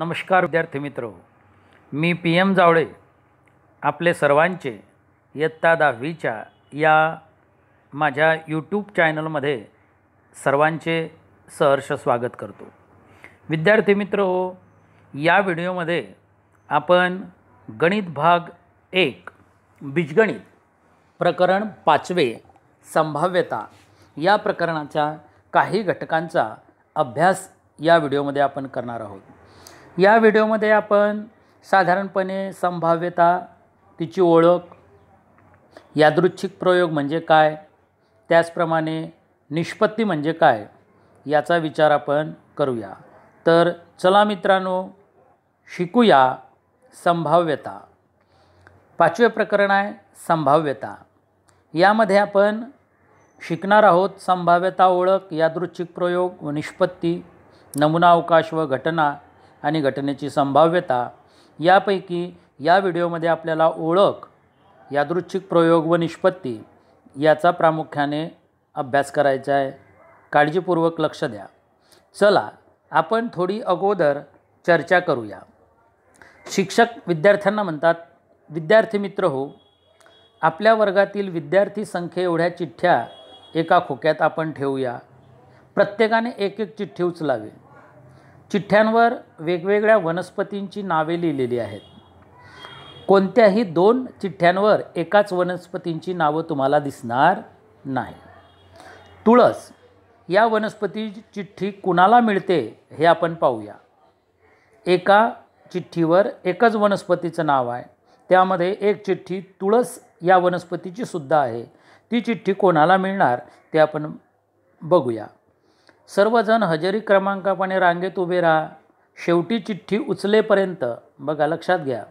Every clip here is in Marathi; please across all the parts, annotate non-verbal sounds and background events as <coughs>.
नमस्कार विद्यार्थी मित्र मी पी एम जावळे आपले सर्वांचे इयत्ता दहावीच्या या माझ्या यूट्यूब चॅनलमध्ये सर्वांचे सहर्ष स्वागत करतो विद्यार्थी मित्र हो या व्हिडिओमध्ये आपण गणित भाग एक बीजगणित प्रकरण पाचवे संभाव्यता या प्रकरणाच्या काही घटकांचा अभ्यास या व्हिडिओमध्ये आपण करणार आहोत या व्हिडिओमध्ये आपण साधारणपणे संभाव्यता तिची ओळख यादृच्छिक प्रयोग म्हणजे काय त्याचप्रमाणे निष्पत्ती म्हणजे काय याचा विचार आपण करूया तर चला मित्रांनो शिकूया संभाव्यता पाचवे प्रकरण आहे संभाव्यता यामध्ये आपण शिकणार आहोत संभाव्यता ओळख यादृच्छिक प्रयोग व निष्पत्ती नमुना अवकाश व घटना आणि घटनेची संभाव्यता यापैकी या व्हिडिओमध्ये आपल्याला ओळख यादृच्छिक प्रयोग व निष्पत्ती याचा प्रामुख्याने अभ्यास करायचा आहे काळजीपूर्वक लक्ष द्या चला आपण थोडी अगोदर चर्चा करूया शिक्षक विद्यार्थ्यांना म्हणतात विद्यार्थी मित्र हो आपल्या वर्गातील विद्यार्थी संख्ये एवढ्या चिठ्ठ्या एका खोक्यात आपण ठेवूया प्रत्येकाने एक एक चिठ्ठी उचलावी चिठ्ठ्यांवर वेगवेगळ्या वनस्पतींची नावे लिहिलेली आहेत कोणत्याही दोन चिठ्ठ्यांवर एकाच वनस्पतींची नावं तुम्हाला दिसणार नाही तुळस या वनस्पती चिठ्ठी कुणाला मिळते हे आपण पाहूया एका चिठ्ठीवर एकच वनस्पतीचं नाव आहे त्यामध्ये एक चिठ्ठी तुळस या वनस्पतीची सुद्धा आहे ती चिठ्ठी कोणाला मिळणार ते आपण बघूया सर्वजण हजेरी क्रमांकापणे रांगेत उभे राहा शेवटी चिठ्ठी उचलेपर्यंत बघा लक्षात घ्या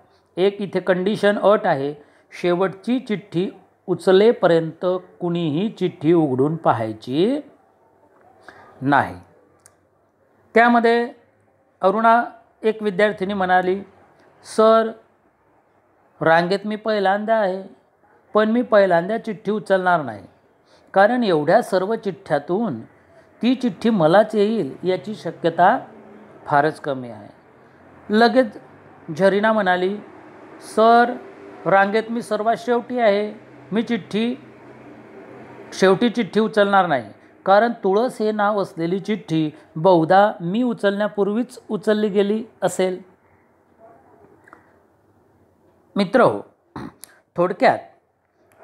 एक इथे कंडिशन अट आहे शेवटची चिठ्ठी उचलेपर्यंत कुणीही चिठ्ठी उघडून पाहायची नाही त्यामध्ये अरुणा एक विद्यार्थिनी म्हणाली सर रांगेत मी पहिल्यांदा आहे पण मी पहिल्यांदा चिठ्ठी उचलणार नाही कारण एवढ्या सर्व चिठ्ठ्यातून ती चिठ्ठी मलाच येईल याची शक्यता फारच कमी आहे लगेच झरीना म्हणाली सर रांगेत मी सर्वात शेवटी आहे मी चिठ्ठी शेवटी चिठ्ठी उचलणार नाही कारण तुळस हे नाव असलेली चिठ्ठी बहुधा मी उचलण्यापूर्वीच उचलली गेली असेल मित्र हो थोडक्यात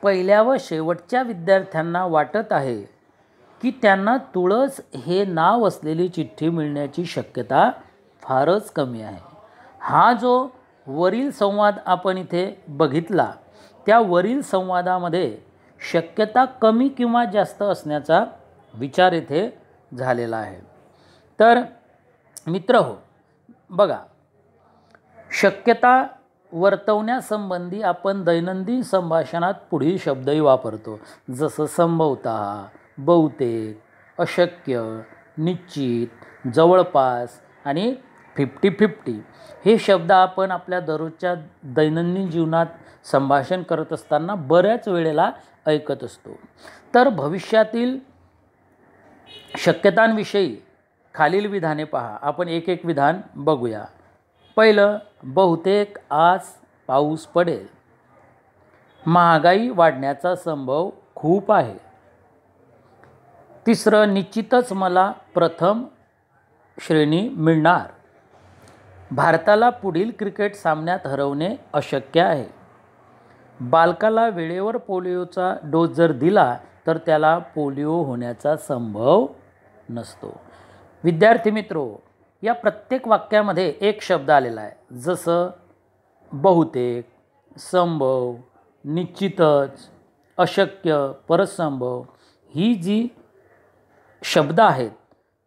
पहिल्या व शेवटच्या विद्यार्थ्यांना वाटत आहे की त्यांना तुळस हे नाव असलेली चिठ्ठी मिळण्याची शक्यता फारच कमी आहे हा जो वरील संवाद आपण इथे बघितला त्या वरील संवादामध्ये शक्यता कमी किंवा जास्त असण्याचा विचार इथे झालेला आहे तर मित्र हो बघा शक्यता वर्तवण्यासंबंधी आपण दैनंदिन संभाषणात पुढील शब्दही वापरतो जसं संभवता बहुतेक अशक्य निश्चित जवळपास आणि फिफ्टी फिफ्टी हे शब्द आपण आपल्या दररोजच्या दैनंदिन जीवनात संभाषण करत असताना बऱ्याच वेळेला ऐकत असतो तर भविष्यातील शक्यतांविषयी खालील विधाने पहा आपण एक एक विधान बघूया पहिलं बहुतेक आज पाऊस पडेल महागाई वाढण्याचा संभव खूप आहे तिसरं निश्चितच मला प्रथम श्रेणी मिळणार भारताला पुढील क्रिकेट सामन्यात हरवणे अशक्य आहे बालकाला वेळेवर पोलिओचा डोस जर दिला तर त्याला पोलिओ होण्याचा संभव नसतो विद्यार्थी मित्रो या प्रत्येक वाक्यामध्ये एक शब्द आलेला आहे जसं बहुतेक संभव निश्चितच अशक्य परसंभव ही जी शब्द आहेत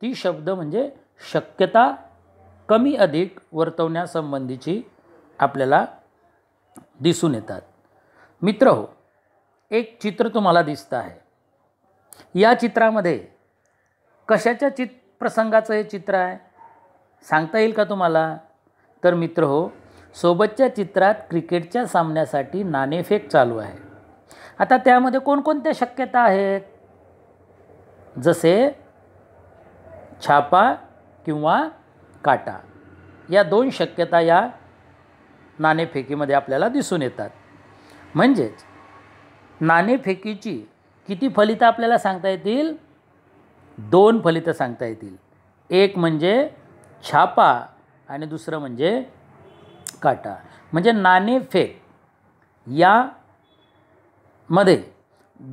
ती शब्द म्हणजे शक्यता कमी अधिक वर्तवण्यासंबंधीची आपल्याला दिसून येतात मित्र हो एक चित्र तुम्हाला दिसतं आहे या चित्रामध्ये कशाच्या चित प्रसंगाचं हे चित्र आहे सांगता येईल का तुम्हाला तर मित्र हो सोबतच्या चित्रात क्रिकेटच्या सामन्यासाठी नाणेफेक चालू आहे आता त्यामध्ये कोणकोणत्या शक्यता आहेत जसे छापा किंवा काटा या दोन शक्यता या नाणेफेकीमध्ये आपल्याला दिसून येतात म्हणजेच नाणेफेकीची किती फलितं आपल्याला सांगता येतील दोन फलितं सांगता येतील एक म्हणजे छापा आणि दुसरं म्हणजे काटा म्हणजे नाणेफेक यामध्ये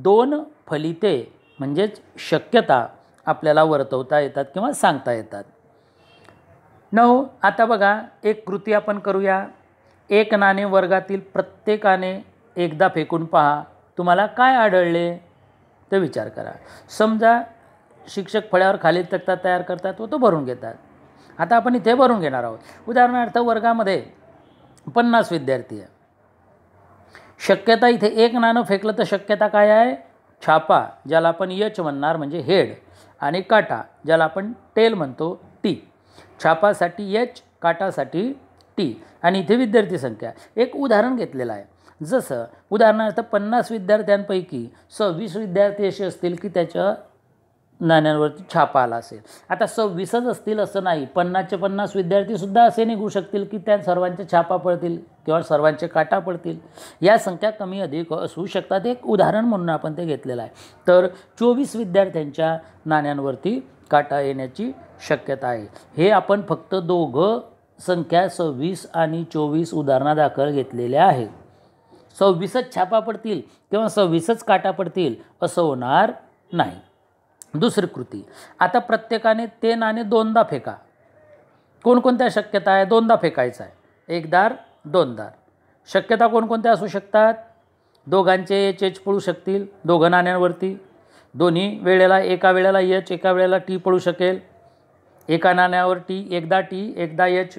दोन फलिते म्हणजेच शक्यता आपल्याला वर्तवता येतात किंवा सांगता येतात नऊ आता बघा एक कृती आपण करूया एक नाणे वर्गातील प्रत्येकाने एकदा फेकून पहा तुम्हाला काय आढळले ते विचार करा समजा शिक्षक फळ्यावर खाली तक्ता तयार करतात व तो भरून घेतात आता आपण इथे भरून घेणार आहोत उदाहरणार्थ वर्गामध्ये पन्नास विद्यार्थी आहे शक्यता इथे एक नाणं फेकलं तर शक्यता काय आहे छापा ज्याला आपण यच म्हणणार म्हणजे हेड आणि काटा ज्याला आपण टेल म्हणतो टी छापासाठी यच काटासाठी टी आणि इथे विद्यार्थी संख्या एक उदाहरण घेतलेलं आहे जसं उदाहरणार्थ पन्नास विद्यार्थ्यांपैकी सव्वीस विद्यार्थी असे असतील की त्याच्या नाण्यांवरती छापा आला असेल आता सव्वीसच असतील असं नाही पन्नासचे पन्नास विद्यार्थीसुद्धा असे निघू शकतील की त्या सर्वांचे छापा पडतील किंवा सर्वांचे काटा पडतील या संख्या कमी अधिक असू शकतात एक उदाहरण म्हणून आपण ते घेतलेलं आहे तर चोवीस विद्यार्थ्यांच्या नाण्यांवरती काटा येण्याची शक्यता आहे हे आपण फक्त दोघं संख्या सव्वीस आणि चोवीस उदाहरणादाखल घेतलेल्या आहे सव्वीसच छापा पडतील किंवा सव्वीसच काटा पडतील असं होणार नाही दुसरी कृती आता प्रत्येकाने ते नाणे दोनदा फेका कोणकोणत्या शक्यता आहे दोनदा फेकायचं आहे एकदार दोनदार शक्यता कोणकोणत्या असू शकतात दोघांचे एच एच पळू शकतील दोघं नाण्यांवरती दोन्ही वेळेला एका वेळेला एच एका वेळेला टी पळू शकेल एका नाण्यावर टी एकदा टी एकदा एच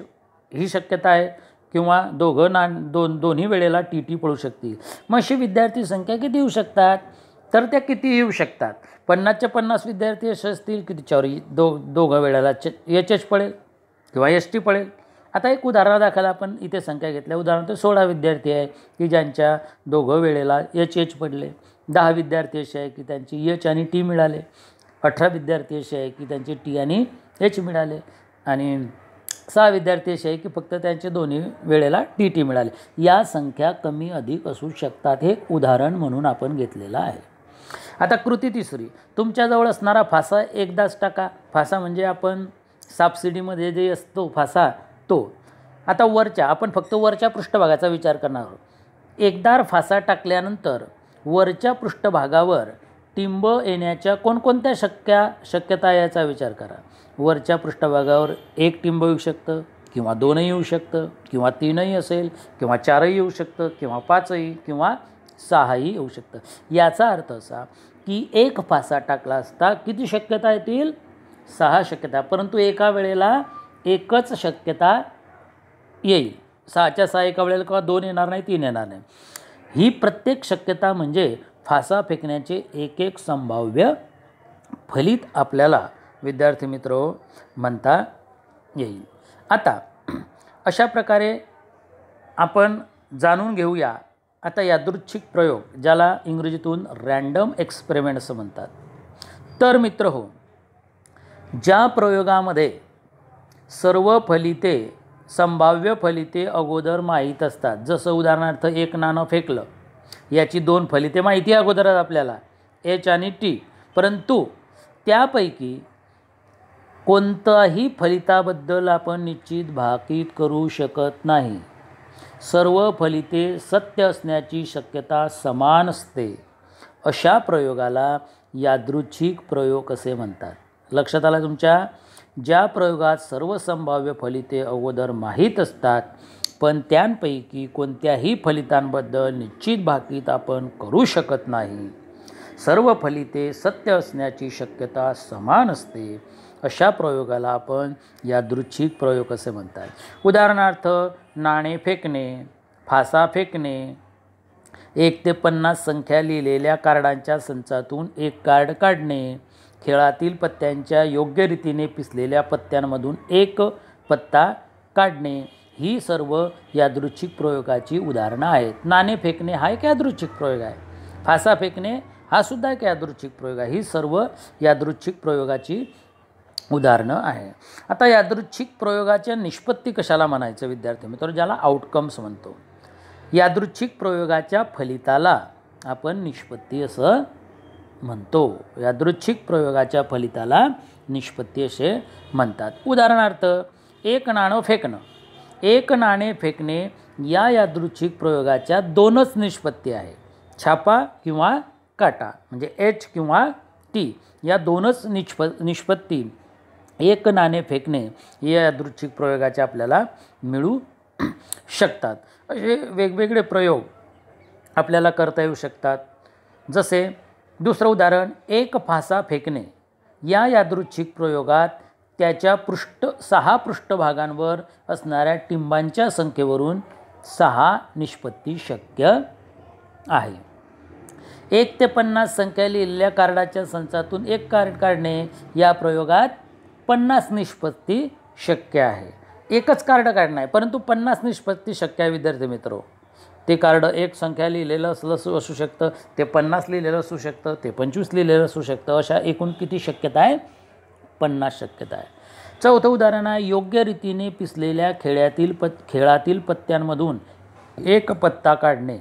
ही शक्यता आहे किंवा दोघं नाण दोन दोन्ही वेळेला टी टी पळू शकतील मग अशी विद्यार्थी संख्या किती येऊ शकतात तर त्या किती येऊ शकतात पन्नासच्या पन्नास विद्यार्थी असे असतील की तिच्यावर दो दोघं वेळेला च एच एच पडेल किंवा एस टी पडेल आता एक उदाहरण उदाहरणादाखल आपण इथे संख्या घेतल्या उदाहरणार्थ सोळा विद्यार्थी आहे की ज्यांच्या दोघं वेळेला एच एच पडले दहा विद्यार्थी असे आहे की त्यांची एच आणि टी मिळाले अठरा विद्यार्थी असे आहे की त्यांची टी आणि एच मिळाले आणि सहा विद्यार्थी असे आहे की फक्त त्यांचे दोन्ही वेळेला टी टी मिळाले या संख्या कमी अधिक असू शकतात हे उदाहरण म्हणून आपण घेतलेलं आहे आता कृती तिसरी तुमच्याजवळ असणारा फासा एकदाच टाका फासा म्हणजे आपण सापसिडीमध्ये जे असतो फासा तो आता वरच्या आपण फक्त वरच्या पृष्ठभागाचा विचार करणार आहोत एकदार फासा टाकल्यानंतर वरच्या पृष्ठभागावर टिंब येण्याच्या कोणकोणत्या शक्या शक्यता याचा विचार करा वरच्या पृष्ठभागावर एक टिंब येऊ शकतं किंवा दोनही येऊ शकतं किंवा तीनही असेल किंवा चारही येऊ शकतं किंवा पाचही किंवा सहाही येऊ शकतं याचा अर्थ असा की एक फासा टाकला असता किती शक्यता येतील सहा शक्यता परंतु एका वेळेला एकच शक्यता येईल सहाच्या सहा एका वेळेला किंवा दोन येणार नाही तीन येणार नाही ही प्रत्येक शक्यता म्हणजे फासा फेकण्याचे एक एक संभाव्य फलित आपल्याला विद्यार्थी मित्र म्हणता येईल आता अशा प्रकारे आपण जाणून घेऊया आता यादृच्छिक प्रयोग ज्याला इंग्रजीतून रँडम एक्सपेरिमेंट असं म्हणतात तर मित्र हो ज्या प्रयोगामध्ये सर्व फलिते संभाव्य फलिते अगोदर माहीत असतात जसं उदाहरणार्थ एक नाणं फेकलं याची दोन फलिते माहिती आहे अगोदरच आपल्याला एच आणि टी परंतु त्यापैकी कोणत्याही फलिताबद्दल आपण निश्चित भाकीत करू शकत नाही सर्व फलिते सत्य असण्याची शक्यता समान असते अशा प्रयोगाला यादृच्छिक प्रयोग असे म्हणतात लक्षात आला तुमच्या ज्या प्रयोगात सर्व संभाव्य फलिते अगोदर माहीत असतात पण त्यांपैकी कोणत्याही फलितांबद्दल निश्चित भाकीत आपण करू शकत नाही सर्व फलिते सत्य असण्याची शक्यता समान असते अशा प्रयोगाला आपण यादृच्छिक प्रयोग असे म्हणतात उदाहरणार्थ नाणे फेकणे फासा फेकणे एक ते पन्नास संख्या लिहिलेल्या कार्डांच्या संचातून एक कार्ड काढणे खेळातील पत्त्यांच्या योग्य रीतीने पिसलेल्या पत्त्यांमधून एक पत्ता काढणे ही सर्व यादृच्छिक प्रयोगाची उदाहरणं आहेत नाणे फेकणे हा एक यादृच्छिक प्रयोग आहे फासा फेकणे हा सुद्धा एक यादृच्छिक प्रयोग आहे ही सर्व यादृच्छिक प्रयोगाची उदाहरणं आहे आता यादृच्छिक प्रयोगाच्या निष्पत्ती कशाला म्हणायचं विद्यार्थी मित्र ज्याला आउटकम्स म्हणतो यादृच्छिक प्रयोगाच्या फलिताला आपण निष्पत्ती असं म्हणतो यादृच्छिक प्रयोगाच्या फलिताला निष्पत्ती असे म्हणतात उदाहरणार्थ एक नाणं फेकणं एक नाणे फेकणे या यादृच्छिक प्रयोगाच्या दोनच निष्पत्ती आहे छापा किंवा काटा म्हणजे एच किंवा टी या दोनच निष्प निष्पत्ती एक नाणे फेकणे या यादृच्छिक प्रयोगाचे आपल्याला मिळू <clears throat> शकतात असे वेगवेगळे प्रयोग आपल्याला करता येऊ शकतात जसे दुसरं उदाहरण एक फासा फेकणे या यादृच्छिक प्रयोगात त्याच्या पृष्ठ सहा पृष्ठभागांवर असणाऱ्या टिंबांच्या संख्येवरून सहा निष्पत्ती शक्य आहे एक ते पन्नास संख्या लिहिलेल्या कार्डाच्या संचातून एक कार्ड काढणे या प्रयोगात पन्नास निष्पत्ती शक्य आहे एकच कार्ड काढणं आहे परंतु पन्नास निष्पत्ती शक्य आहे विद्यार्थी मित्रो ते कार्ड एक संख्या लिहिलेलं असलं असू शकतं ते पन्नास लिहिलेलं असू शकतं ते पंचवीस लिहिलेलं असू शकतं अशा एकूण किती शक्यता आहे पन्नास शक्यता आहे चौथं उदाहरण आहे योग्य रीतीने पिसलेल्या खेळ्यातील पत् खेळातील पत्त्यांमधून एक पत्ता काढणे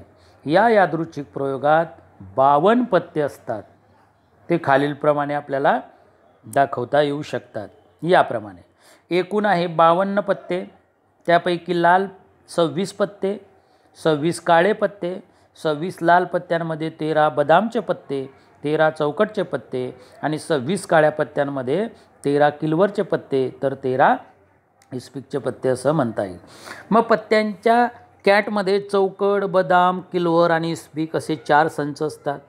या यादृच्छिक प्रयोगात बावन्न पत्ते असतात ते खालीलप्रमाणे आपल्याला दाखवता येऊ शकतात याप्रमाणे एकूण आहे बावन्न पत्ते त्यापैकी लाल सव्वीस पत्ते सव्वीस काळे पत्ते सव्वीस लाल पत्त्यांमध्ये तेरा बदामचे पत्ते तेरा चौकटचे पत्ते आणि सव्वीस काळ्या पत्त्यांमध्ये तेरा किल्वरचे पत्ते तर तेरा इस्पिकचे पत्ते असं म्हणता येईल मग पत्त्यांच्या कॅटमध्ये चौकड बदाम किलवर आणि इस्पिक असे चार संच असतात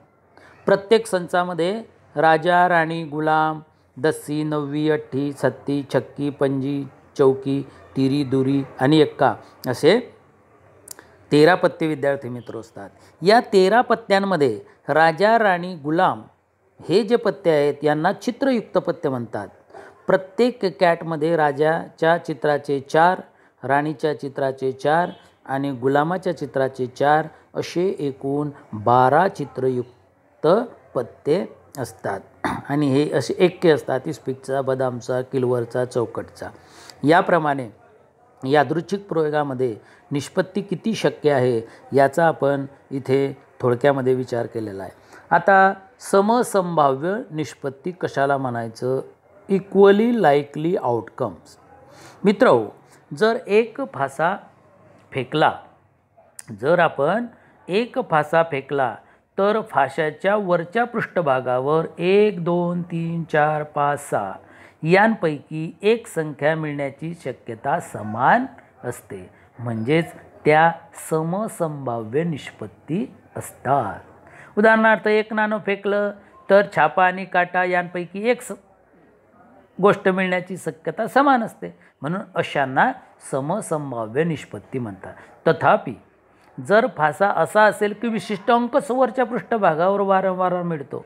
प्रत्येक संचामध्ये राजा राणी गुलाम दस्सी नववी अठ्ठी सत्ती छक्की पंजी चौकी तिरी दुरी आणि एक्का असे तेरा पत्ते विद्यार्थी मित्र असतात या तेरा पत्त्यांमध्ये राजा राणी गुलाम हे जे पत्ते आहेत यांना चित्रयुक्त पत्ते म्हणतात प्रत्येक कॅटमध्ये राजाच्या चित्राचे चार राणीच्या चित्राचे चार आणि गुलामाच्या चित्राचे चार असे एकूण बारा चित्रयुक्त पत्ते असतात <clears throat> आणि हे असे एक्के असतात इस्पिकचा बदामचा किलवरचा चौकटचा याप्रमाणे यादृच्छिक प्रयोगामध्ये निष्पत्ती किती शक्य आहे याचा आपण इथे थोडक्यामध्ये विचार केलेला आहे आता समसंभाव्य निष्पत्ती कशाला म्हणायचं इक्वली लाईकली आउटकम्स मित्र जर एक फासा फेकला जर आपण एक फासा फेकला तर फाशाच्या वरच्या पृष्ठभागावर एक दोन तीन चार पाच सहा यांपैकी एक संख्या मिळण्याची शक्यता समान असते म्हणजेच त्या समसंभाव्य निष्पत्ती असतात उदाहरणार्थ एक नाणं फेकलं तर छापा आणि काटा यांपैकी एक स गोष्ट मिळण्याची शक्यता समान असते म्हणून अशांना समसंभाव्य निष्पत्ती म्हणतात तथापि जर फासा असा असेल की विशिष्ट अंक सवरच्या पृष्ठभागावर वारंवार मिळतो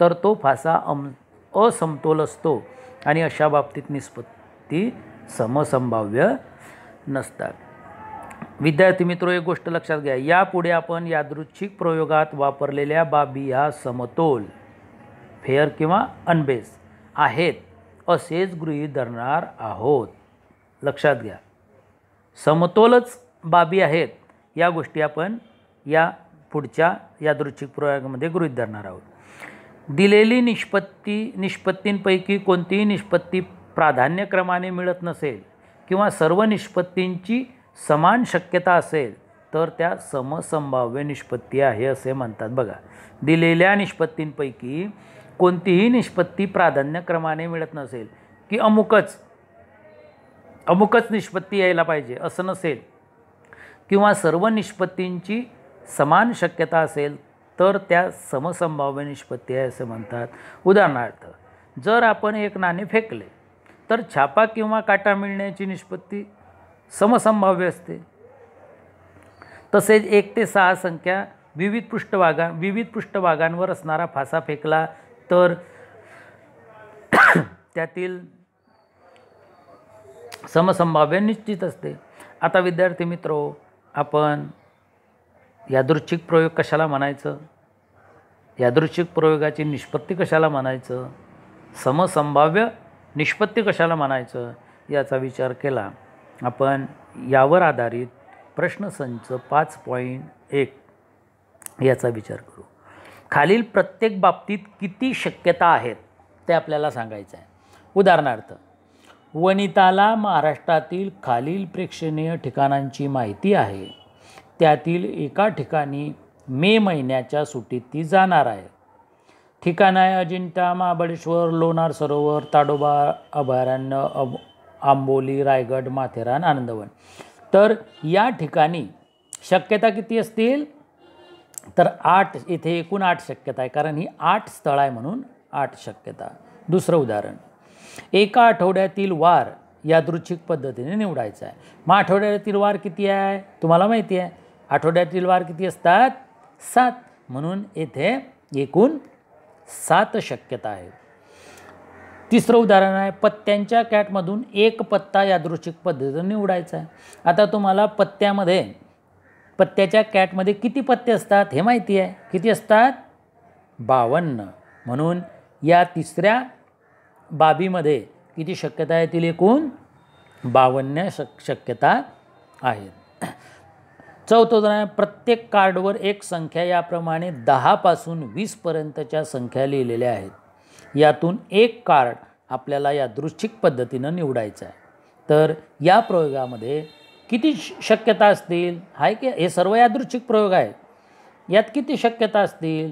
तर तो फासा अम असमतोल असतो आणि अशा बाबतीत निष्पत्ती समसंभाव्य नसतात विद्यार्थी मित्र एक गोष्ट लक्षात घ्या यापुढे आपण यादृच्छिक प्रयोगात वापरलेल्या बाबी ह्या समतोल फेअर किंवा अनबेस आहेत असेच गृहीत धरणार आहोत लक्षात घ्या समतोलच बाबी आहेत या गोष्टी आपण या पुढच्या यादृच्छिक प्रयोगामध्ये गृहीत धरणार आहोत दिलेली निष्पत्ती निष्पत्तींपैकी कोणतीही निष्पत्ती प्राधान्यक्रमाने मिळत नसेल किंवा सर्व निष्पत्तींची समान शक्यता असेल तर त्या समसंभाव्य निष्पत्ती आहे असे म्हणतात बघा दिलेल्या निष्पत्तींपैकी कोणतीही निष्पत्ती प्राधान्यक्रमाने मिळत नसेल की अमुकच अमुकच निष्पत्ती यायला पाहिजे असं नसेल किंवा सर्व निष्पत्तींची समान शक्यता असेल तर त्या समसंभाव्य निष्पत्ती आहे असे म्हणतात उदाहरणार्थ जर आपण एक नाणे फेकले तर छापा किंवा काटा मिळण्याची निष्पत्ती समसंभाव्य असते तसेच एक ते सहा संख्या विविध पृष्ठभागा विविध पृष्ठभागांवर असणारा फासा फेकला तर <coughs> त्यातील समसंभाव्य निश्चित असते आता विद्यार्थी मित्रो आपण यादृच्छिक प्रयोग कशाला म्हणायचं यादृच्छिक प्रयोगाची निष्पत्ती कशाला म्हणायचं समसंभाव्य निष्पत्ती कशाला म्हणायचं याचा विचार केला आपण यावर आधारित प्रश्नसंच पाच पॉईंट एक याचा विचार करू खालील प्रत्येक बाबतीत किती शक्यता आहेत ते आपल्याला सांगायचं आहे उदाहरणार्थ वनिताला महाराष्ट्रातील खालील प्रेक्षणीय ठिकाणांची माहिती आहे त्यातील एका ठिकाणी मे महिन्याच्या सुट्टीत ती जाणार आहे ठिकाण आहे अजिंठा महाबळेश्वर लोणार सरोवर ताडोबा अभयारण्य अब आंबोली रायगड माथेरान आनंदवन तर या ठिकाणी शक्यता किती असतील तर आठ इथे एकूण आठ शक्यता आहे कारण ही आठ स्थळं आहे म्हणून आठ शक्यता दुसरं उदाहरण एका आठवड्यातील वार यादृच्छिक पद्धतीने निवडायचा आहे मग आठवड्यातील वार किती आहे तुम्हाला माहिती आहे आठवड्यातील वार किती असतात सात म्हणून येथे एकूण सात शक्यता आहेत तिसरं उदाहरण आहे पत्त्यांच्या कॅटमधून एक पत्ता यादृच्छिक पद्धतीने निवडायचा आहे आता तुम्हाला पत्त्यामध्ये पत्त्याच्या कॅटमध्ये किती पत्ते असतात हे माहिती आहे किती असतात बावन्न म्हणून या तिसऱ्या बाबीमध्ये किती शक्यता येतील एकूण बावन्न शक शक्यता आहेत चौथं आहे प्रत्येक कार्डवर एक संख्या याप्रमाणे दहापासून वीसपर्यंतच्या संख्या लिहिलेल्या आहेत यातून एक कार्ड आपल्याला यादृश्चिक पद्धतीनं निवडायचं आहे तर या प्रयोगामध्ये किती शक्यता असतील आहे की हे सर्व यादृच्छिक प्रयोग आहे यात किती शक्यता असतील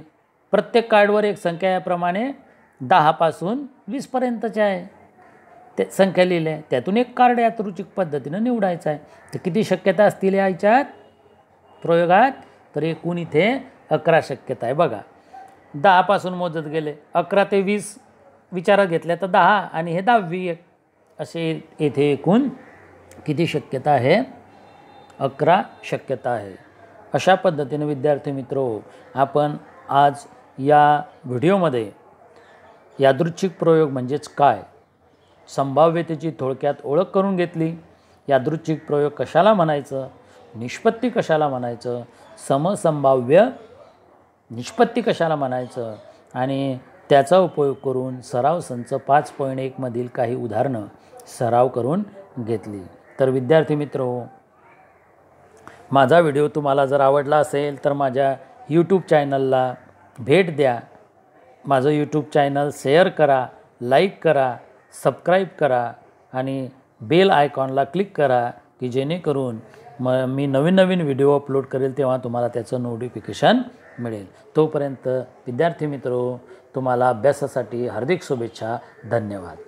प्रत्येक कार्डवर एक संख्या याप्रमाणे दहापासून वीसपर्यंतचे आहे ते संख्या लिहिल्या त्यातून एक कार्ड यात रुचिक पद्धतीनं निवडायचं आहे तर किती शक्यता असतील याच्यात प्रयोगात तर एकूण इथे अकरा शक्यता आहे बघा दहापासून मोजत गेले अकरा ते वीस विचारात घेतल्या तर दहा आणि हे दहावी एक असे येथे एकूण किती शक्यता आहे अकरा शक्यता आहे अशा पद्धतीने विद्यार्थी मित्रो आपण आज या व्हिडिओमध्ये यादृच्छिक प्रयोग म्हणजेच काय संभाव्यतेची थोडक्यात ओळख करून घेतली यादृच्छिक प्रयोग कशाला म्हणायचं निष्पत्ती कशाला म्हणायचं समसंभाव्य निष्पत्ती कशाला म्हणायचं आणि त्याचा उपयोग करून सराव संच पाच पॉईंट एकमधील काही उदाहरणं सराव करून घेतली तर विद्यार्थी मित्र माझा व्हिडिओ तुम्हाला जर आवडला असेल तर माझ्या यूट्यूब चॅनलला भेट द्या माझं यूट्यूब चॅनल शेअर करा लाईक करा सबस्क्राईब करा आणि बेल आयकॉनला क्लिक करा की जेणेकरून म मी नवीन नवीन व्हिडिओ अपलोड करेल तेव्हा तुम्हाला त्याचं नोटिफिकेशन मिळेल तोपर्यंत विद्यार्थी मित्रो तुम्हाला अभ्यासासाठी हार्दिक शुभेच्छा धन्यवाद